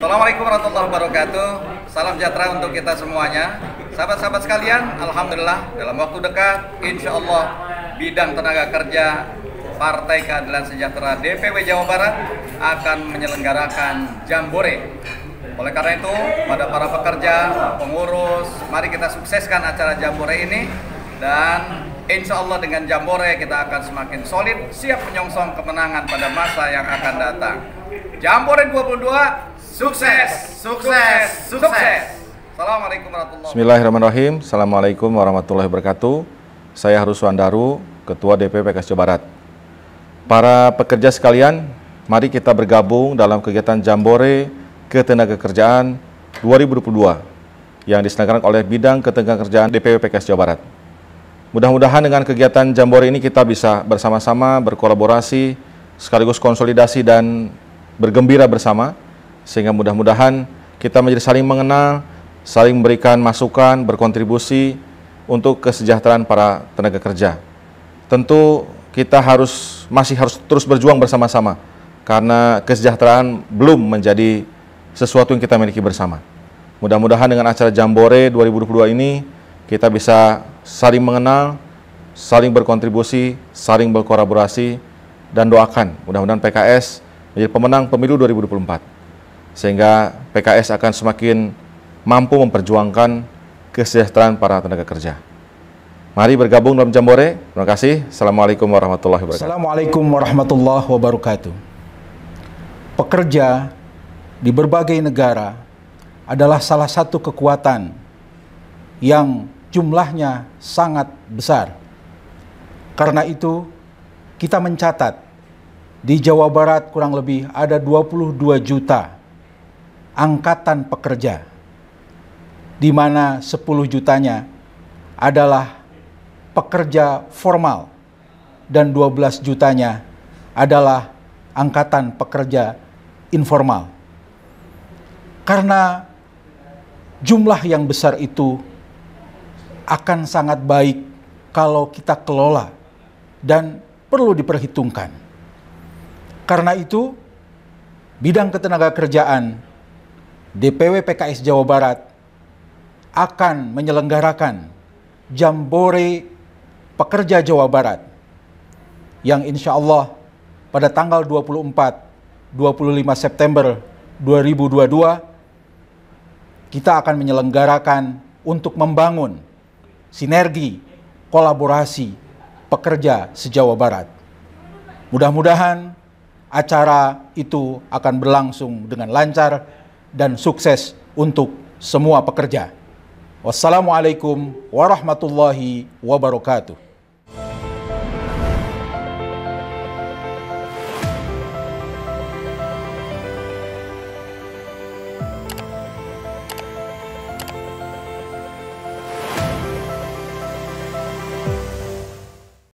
Assalamualaikum warahmatullahi wabarakatuh. Salam sejahtera untuk kita semuanya. Sahabat-sahabat sekalian, alhamdulillah dalam waktu dekat insya Allah bidang tenaga kerja Partai Keadilan Sejahtera DPW Jawa Barat akan menyelenggarakan jambore. Oleh karena itu, pada para pekerja, pengurus, mari kita sukseskan acara jambore ini dan insya Allah dengan Jambore kita akan semakin solid, siap menyongsong kemenangan pada masa yang akan datang. Jambore 22, sukses, sukses, sukses. sukses. Assalamualaikum warahmatullahi wabarakatuh. Bismillahirrahmanirrahim. Assalamualaikum warahmatullahi wabarakatuh. Saya Harus Wandaru, Ketua DPP PKS Jawa Barat. Para pekerja sekalian, mari kita bergabung dalam kegiatan Jambore ketenaga kerjaan 2022 yang diselenggarakan oleh Bidang ketenaga kerjaan DPP PKS Jawa Barat. Mudah-mudahan dengan kegiatan Jambore ini kita bisa bersama-sama berkolaborasi, sekaligus konsolidasi dan bergembira bersama, sehingga mudah-mudahan kita menjadi saling mengenal, saling memberikan masukan, berkontribusi untuk kesejahteraan para tenaga kerja. Tentu kita harus masih harus terus berjuang bersama-sama karena kesejahteraan belum menjadi sesuatu yang kita miliki bersama. Mudah-mudahan dengan acara Jambore 2022 ini kita bisa saling mengenal, saling berkontribusi, saling berkolaborasi, dan doakan mudah-mudahan PKS menjadi pemenang pemilu 2024. Sehingga PKS akan semakin mampu memperjuangkan kesejahteraan para tenaga kerja. Mari bergabung dalam Jambore. Terima kasih. Assalamualaikum warahmatullahi wabarakatuh. Assalamualaikum warahmatullahi wabarakatuh. Pekerja di berbagai negara adalah salah satu kekuatan yang jumlahnya sangat besar. Karena itu, kita mencatat di Jawa Barat kurang lebih ada 22 juta angkatan pekerja, di mana 10 jutanya adalah pekerja formal dan 12 jutanya adalah angkatan pekerja informal. Karena jumlah yang besar itu akan sangat baik kalau kita kelola dan perlu diperhitungkan. Karena itu, bidang ketenaga kerjaan DPW PKS Jawa Barat akan menyelenggarakan Jambore Pekerja Jawa Barat yang insya Allah pada tanggal 24-25 September 2022 kita akan menyelenggarakan untuk membangun sinergi, kolaborasi pekerja sejawa barat. Mudah-mudahan acara itu akan berlangsung dengan lancar dan sukses untuk semua pekerja. Wassalamualaikum warahmatullahi wabarakatuh.